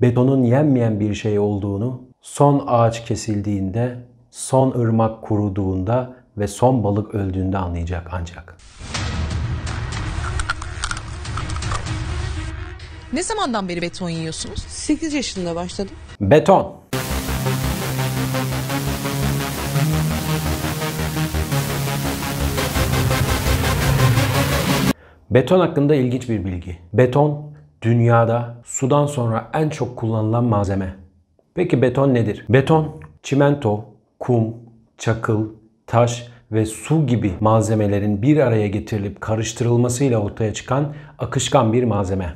betonun yenmeyen bir şey olduğunu, son ağaç kesildiğinde, son ırmak kuruduğunda ve son balık öldüğünde anlayacak ancak. Ne zamandan beri beton yiyorsunuz? 8 yaşında başladım. Beton. Beton hakkında ilginç bir bilgi. Beton dünyada sudan sonra en çok kullanılan malzeme. Peki beton nedir? Beton, çimento, kum, çakıl, taş ve su gibi malzemelerin bir araya getirilip karıştırılmasıyla ortaya çıkan akışkan bir malzeme.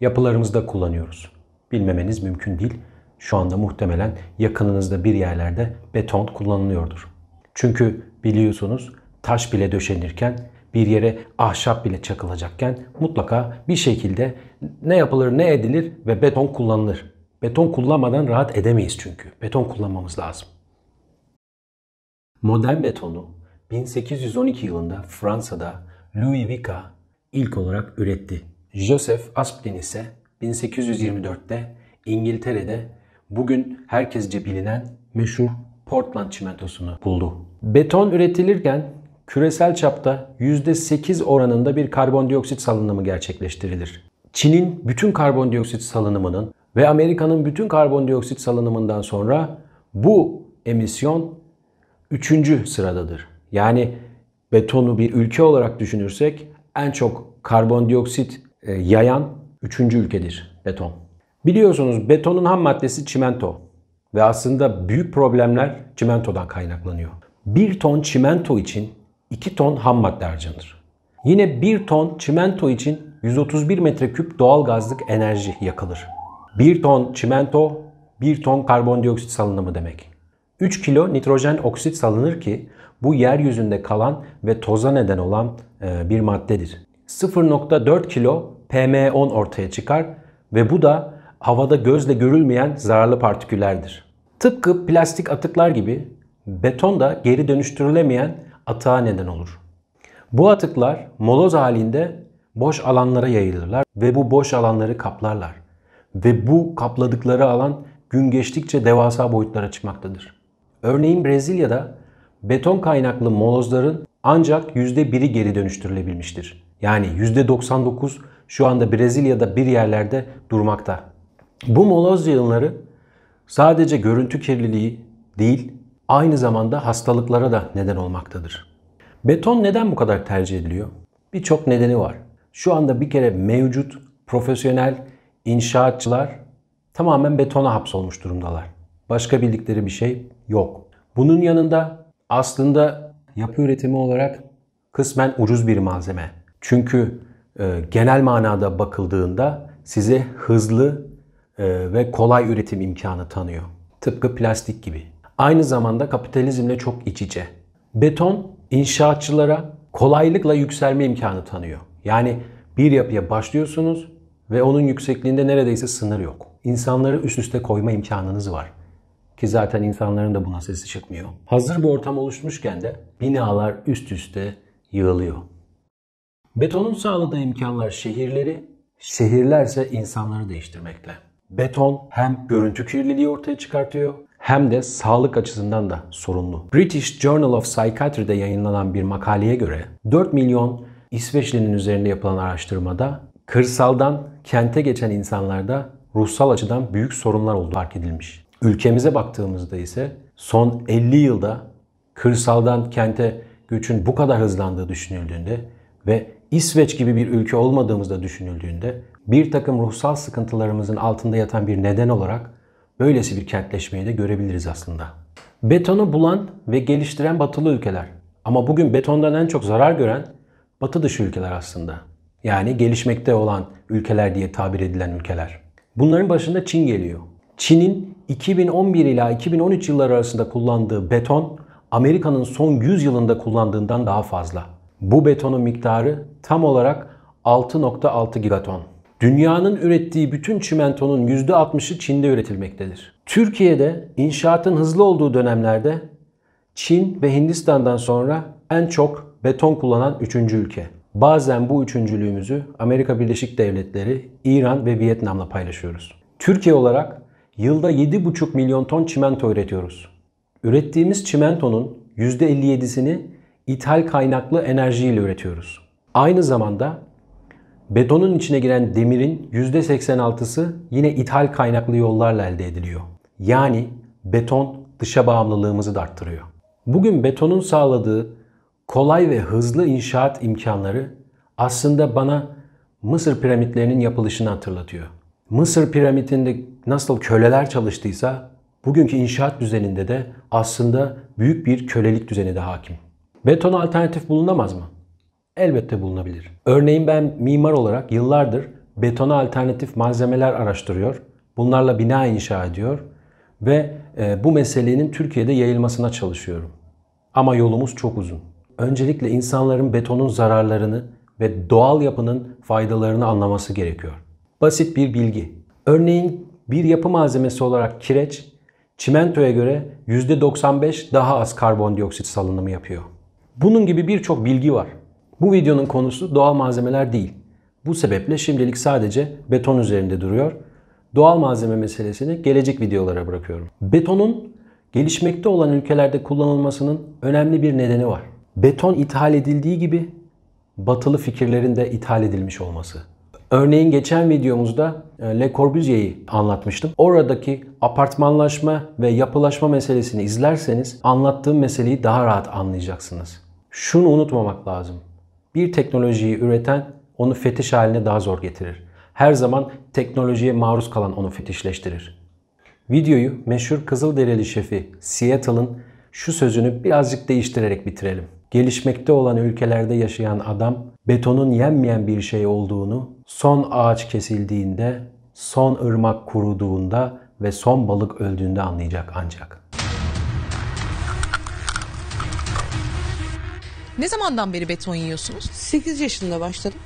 Yapılarımızda kullanıyoruz. Bilmemeniz mümkün değil. Şu anda muhtemelen yakınınızda bir yerlerde beton kullanılıyordur. Çünkü biliyorsunuz taş bile döşenirken bir yere ahşap bile çakılacakken mutlaka bir şekilde ne yapılır ne edilir ve beton kullanılır. Beton kullanmadan rahat edemeyiz çünkü. Beton kullanmamız lazım. Modern betonu 1812 yılında Fransa'da Louis Vica ilk olarak üretti. Joseph Aspdin ise 1824'te İngiltere'de bugün herkesce bilinen meşhur Portland çimentosunu buldu. Beton üretilirken küresel çapta %8 oranında bir karbondioksit salınımı gerçekleştirilir. Çin'in bütün karbondioksit salınımının ve Amerika'nın bütün karbondioksit salınımından sonra bu emisyon 3. sıradadır. Yani betonu bir ülke olarak düşünürsek en çok karbondioksit e, yayan 3. ülkedir beton. Biliyorsunuz betonun ham maddesi çimento ve aslında büyük problemler çimentodan kaynaklanıyor. 1 ton çimento için 2 ton ham madde harcanır. Yine 1 ton çimento için 131 metreküp doğal gazlık enerji yakılır. 1 ton çimento 1 ton karbondioksit salınımı demek. 3 kilo nitrojen oksit salınır ki bu yeryüzünde kalan ve toza neden olan e, bir maddedir. 0.4 kilo PM10 ortaya çıkar ve bu da havada gözle görülmeyen zararlı partiküllerdir. Tıpkı plastik atıklar gibi beton da geri dönüştürülemeyen atığa neden olur. Bu atıklar moloz halinde boş alanlara yayılırlar ve bu boş alanları kaplarlar. Ve bu kapladıkları alan gün geçtikçe devasa boyutlara çıkmaktadır. Örneğin Brezilya'da beton kaynaklı molozların ancak %1'i geri dönüştürülebilmiştir. Yani %99 şu anda Brezilya'da bir yerlerde durmakta. Bu moloz yığınları sadece görüntü kirliliği değil, aynı zamanda hastalıklara da neden olmaktadır. Beton neden bu kadar tercih ediliyor? Birçok nedeni var. Şu anda bir kere mevcut profesyonel inşaatçılar tamamen betona hapsolmuş durumdalar. Başka bildikleri bir şey yok. Bunun yanında aslında yapı üretimi olarak kısmen ucuz bir malzeme. Çünkü e, genel manada bakıldığında size hızlı e, ve kolay üretim imkanı tanıyor. Tıpkı plastik gibi aynı zamanda kapitalizmle çok iç içe. Beton inşaatçılara kolaylıkla yükselme imkanı tanıyor. Yani bir yapıya başlıyorsunuz ve onun yüksekliğinde neredeyse sınır yok. İnsanları üst üste koyma imkanınız var. Ki zaten insanların da buna sesi çıkmıyor. Hazır bir ortam oluşmuşken de binalar üst üste yığılıyor. Betonun sağladığı imkanlar şehirleri, şehirlerse insanları değiştirmekle. Beton hem görüntü kirliliği ortaya çıkartıyor hem de sağlık açısından da sorunlu. British Journal of Psychiatry'de yayınlanan bir makaleye göre 4 milyon İsveçli'nin üzerinde yapılan araştırmada kırsaldan kente geçen insanlarda ruhsal açıdan büyük sorunlar olduğu fark edilmiş. Ülkemize baktığımızda ise son 50 yılda kırsaldan kente göçün bu kadar hızlandığı düşünüldüğünde ve İsveç gibi bir ülke olmadığımızda düşünüldüğünde bir takım ruhsal sıkıntılarımızın altında yatan bir neden olarak Böylesi bir kentleşmeyi de görebiliriz aslında. Betonu bulan ve geliştiren batılı ülkeler. Ama bugün betondan en çok zarar gören batı dışı ülkeler aslında. Yani gelişmekte olan ülkeler diye tabir edilen ülkeler. Bunların başında Çin geliyor. Çin'in 2011 ila 2013 yılları arasında kullandığı beton Amerika'nın son 100 yılında kullandığından daha fazla. Bu betonun miktarı tam olarak 6.6 gigaton. Dünyanın ürettiği bütün çimentonun %60'ı Çin'de üretilmektedir. Türkiye'de inşaatın hızlı olduğu dönemlerde Çin ve Hindistan'dan sonra en çok beton kullanan üçüncü ülke. Bazen bu üçüncülüğümüzü Amerika Birleşik Devletleri, İran ve Vietnam'la paylaşıyoruz. Türkiye olarak yılda 7,5 milyon ton çimento üretiyoruz. Ürettiğimiz çimentonun %57'sini ithal kaynaklı enerjiyle üretiyoruz. Aynı zamanda Betonun içine giren demirin %86'sı yine ithal kaynaklı yollarla elde ediliyor. Yani beton dışa bağımlılığımızı da arttırıyor. Bugün betonun sağladığı kolay ve hızlı inşaat imkanları aslında bana Mısır piramitlerinin yapılışını hatırlatıyor. Mısır piramitinde nasıl köleler çalıştıysa bugünkü inşaat düzeninde de aslında büyük bir kölelik düzeni de hakim. Betona alternatif bulunamaz mı? Elbette bulunabilir. Örneğin ben mimar olarak yıllardır betona alternatif malzemeler araştırıyor, bunlarla bina inşa ediyor ve e, bu meselenin Türkiye'de yayılmasına çalışıyorum. Ama yolumuz çok uzun. Öncelikle insanların betonun zararlarını ve doğal yapının faydalarını anlaması gerekiyor. Basit bir bilgi. Örneğin bir yapı malzemesi olarak kireç, çimentoya göre %95 daha az karbondioksit salınımı yapıyor. Bunun gibi birçok bilgi var. Bu videonun konusu doğal malzemeler değil. Bu sebeple şimdilik sadece beton üzerinde duruyor. Doğal malzeme meselesini gelecek videolara bırakıyorum. Betonun gelişmekte olan ülkelerde kullanılmasının önemli bir nedeni var. Beton ithal edildiği gibi batılı fikirlerin de ithal edilmiş olması. Örneğin geçen videomuzda e, Le Corbusier'i anlatmıştım. Oradaki apartmanlaşma ve yapılaşma meselesini izlerseniz anlattığım meseleyi daha rahat anlayacaksınız. Şunu unutmamak lazım. Bir teknolojiyi üreten onu fetiş haline daha zor getirir. Her zaman teknolojiye maruz kalan onu fetişleştirir. Videoyu meşhur Kızılderili şefi Seattle'ın şu sözünü birazcık değiştirerek bitirelim. Gelişmekte olan ülkelerde yaşayan adam betonun yenmeyen bir şey olduğunu, son ağaç kesildiğinde, son ırmak kuruduğunda ve son balık öldüğünde anlayacak ancak. Ne zamandan beri beton yiyorsunuz? 8 yaşında başladım.